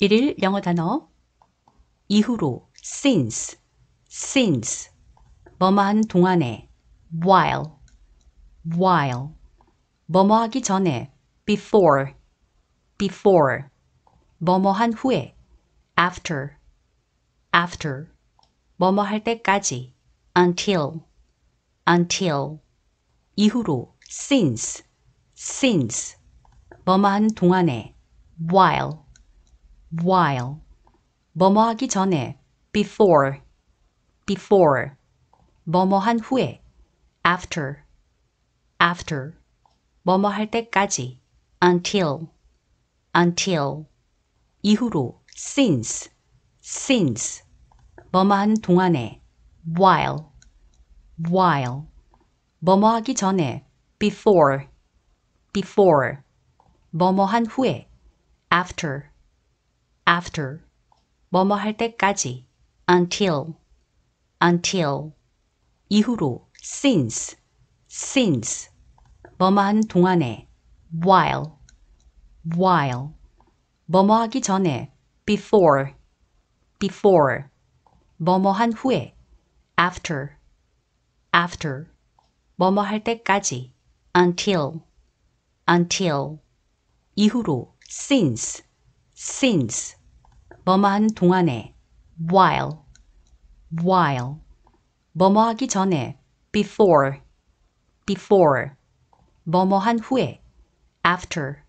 1일 영어 단어 이후로 since, since 뭐뭐한 동안에 while, while 뭐뭐하기 전에 before, before 뭐뭐한 후에 after, after 뭐뭐 할 때까지 until, until 이후로 since, since 뭐뭐한 동안에 while while 뭐뭐 전에 before before 뭐뭐 후에 after after 뭐뭐 때까지 until until 이후로 since since 뭐뭐 동안에 while while 뭐뭐 전에 before before 뭐뭐 후에 after after 뭐뭐 때까지 until until 이후로 since since 뭐뭐 동안에 while while 뭐뭐 전에 before before 뭐뭐 후에 after after 뭐뭐 때까지 until until 이후로 since since 뭐뭐한 동안에 while, while 뭐뭐하기 전에 before, before 뭐뭐한 후에 after,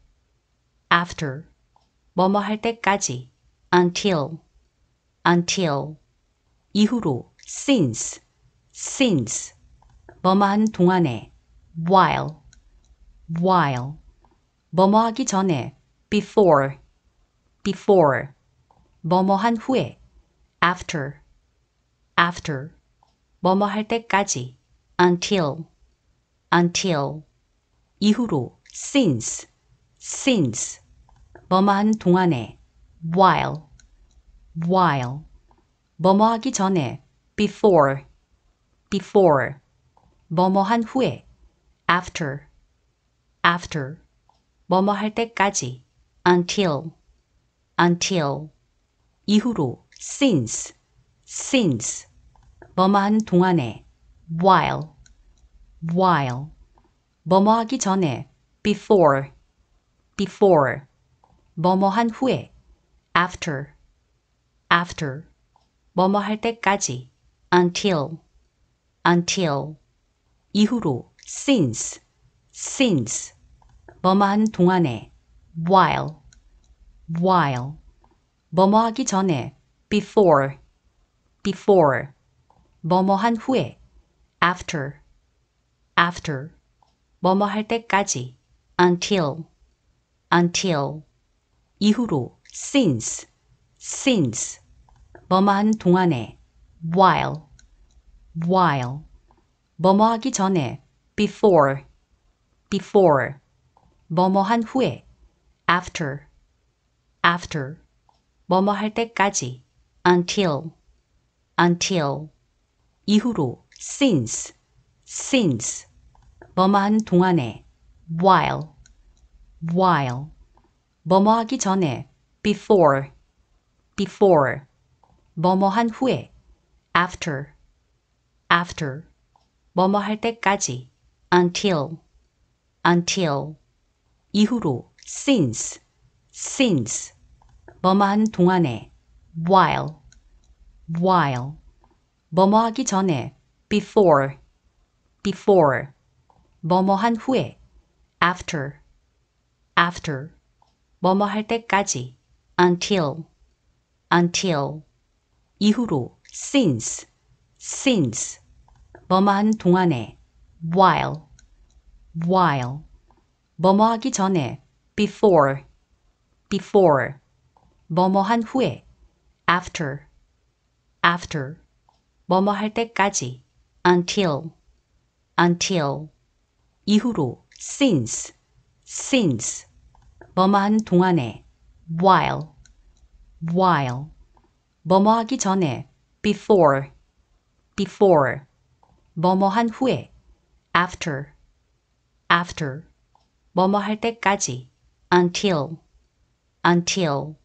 after 뭐뭐할 때까지 until, until 이후로 since, since 뭐뭐한 동안에 while, while 뭐뭐하기 전에 before, before 뭐뭐한 후에 after after 뭐뭐 할 때까지 until until 이후로 since since 뭐뭐 한 동안에 while while 뭐뭐 하기 전에 before before 뭐뭐 한 후에 after after 뭐뭐 할 때까지 until until 이후로 since, since 뭐뭐한 동안에 while, while 뭐뭐하기 전에 before, before 뭐뭐한 후에 after, after 뭐뭐할 때까지 until, until 이후로 since, since 뭐뭐한 동안에 while, while 뭐뭐 하기 전에 before before 뭐뭐 한 후에 after after 뭐뭐 할 때까지 until until 이후로 since since 뭐뭐 한 동안에 while while 뭐뭐 하기 전에 before before 뭐뭐 한 후에 after after 뭐뭐 할 때까지 until until 이후로 since since 뭐뭐 한 동안에 while while 뭐뭐 하기 전에 before before 뭐뭐 한 후에 after after 뭐뭐 할 때까지 until until 이후로 since since 뭐뭐한 동안에 while, while 뭐뭐하기 전에 before, before 뭐뭐한 후에 after, after 뭐뭐 할 때까지 until, until 이후로 since, since 뭐뭐한 동안에 while, while 뭐뭐하기 전에 before, before 뭐뭐한 후에 after after 뭐뭐 할 때까지 until until 이후로 since since 뭐뭐 한 동안에 while while 뭐뭐 하기 전에 before before 뭐뭐 한 후에 after after 뭐뭐 할 때까지 until until